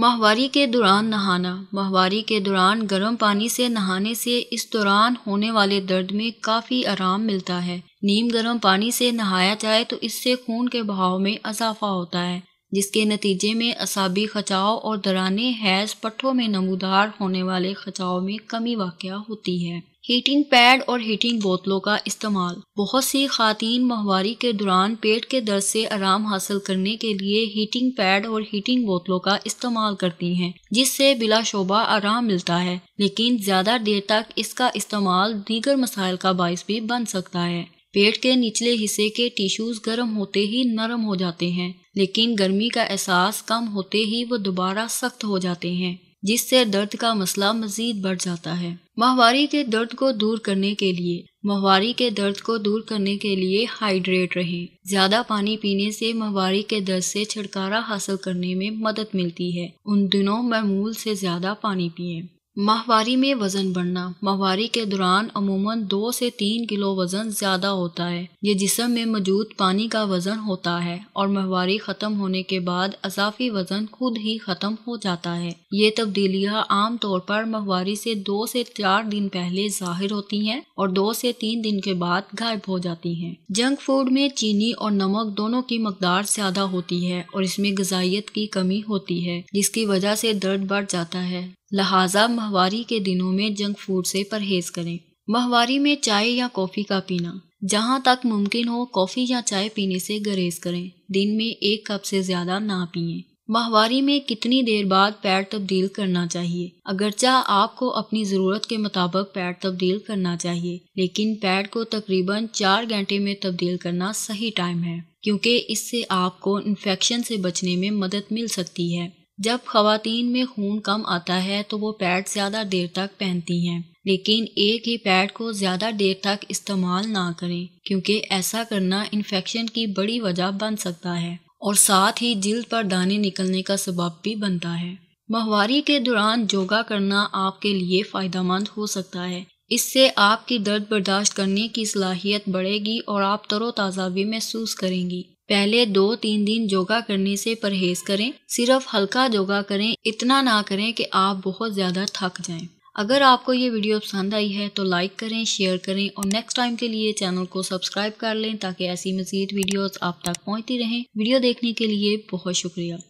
माहवारी के दौरान नहाना माहवारी के दौरान गर्म पानी से नहाने से इस दौरान होने वाले दर्द में काफ़ी आराम मिलता है नीम गर्म पानी से नहाया जाए तो इससे खून के बहाव में इजाफा होता है जिसके नतीजे में असाबी खचाव और दराने हैज पट्ठों में नमूदार होने वाले खचाव में कमी वाक़ होती है हीटिंग पैड और हीटिंग बोतलों का इस्तेमाल बहुत सी खातन माहवारी के दौरान पेट के दर्द से आराम हासिल करने के लिए हीटिंग पैड और हीटिंग बोतलों का इस्तेमाल करती हैं जिससे बिलाशोबा आराम मिलता है लेकिन ज़्यादा देर तक इसका इस्तेमाल दीगर मसाइल का बायस भी बन सकता है पेट के निचले हिस्से के टिश्यूज गर्म होते ही नरम हो जाते हैं लेकिन गर्मी का एहसास कम होते ही वो दोबारा सख्त हो जाते हैं जिससे दर्द का मसला मजीद बढ़ जाता है माहवारी के दर्द को दूर करने के लिए माहवारी के दर्द को दूर करने के लिए हाइड्रेट रहें ज़्यादा पानी पीने से माहवारी के दर्द से छुटकारा हासिल करने में मदद मिलती है उन दिनों मामूल से ज़्यादा पानी पिए माहवारी में वज़न बढ़ना माहवारी के दौरान अमूमन दो से तीन किलो वज़न ज़्यादा होता है ये जिसम में मौजूद पानी का वज़न होता है और माहवारी ख़त्म होने के बाद अजाफी वज़न खुद ही ख़त्म हो जाता है ये तब्दीलियाँ आम तौर पर माहवारी से दो से चार दिन पहले ज़ाहिर होती हैं और दो से तीन दिन के बाद गायब हो जाती हैं जंक फूड में चीनी और नमक दोनों की मकदार ज़्यादा होती है और इसमें गजाइत की कमी होती है जिसकी वजह से दर्द बढ़ जाता है लिहाजा माहवारी के दिनों में जंक फूड से परहेज करें माहवारी में चाय या कॉफ़ी का पीना जहाँ तक मुमकिन हो कॉफ़ी या चाय पीने से गरेज करें दिन में एक कप से ज़्यादा ना पिए माहवारी में कितनी देर बाद पैर तब्दील करना चाहिए अगरचा आपको अपनी ज़रूरत के मुताबिक पैर तब्दील करना चाहिए लेकिन पैर को तकरीबन चार घंटे में तब्दील करना सही टाइम है क्योंकि इससे आपको इन्फेक्शन से बचने में मदद मिल सकती है जब खातन में खून कम आता है तो वो पैड ज़्यादा देर तक पहनती हैं लेकिन एक ही पैड को ज़्यादा देर तक इस्तेमाल ना करें क्योंकि ऐसा करना इन्फेक्शन की बड़ी वजह बन सकता है और साथ ही जिल्द पर दाने निकलने का सबब भी बनता है माहवारी के दौरान योगा करना आपके लिए फ़ायदा मंद हो सकता है इससे आपकी दर्द बर्दाश्त करने की सलाहियत बढ़ेगी और आप तरोताज़ा भी महसूस करेंगी पहले दो तीन दिन योगा करने से परहेज करें सिर्फ हल्का योगा करें इतना ना करें कि आप बहुत ज़्यादा थक जाएं। अगर आपको ये वीडियो पसंद आई है तो लाइक करें शेयर करें और नेक्स्ट टाइम के लिए चैनल को सब्सक्राइब कर लें ताकि ऐसी मज़ीद वीडियोस आप तक पहुंचती रहें वीडियो देखने के लिए बहुत शुक्रिया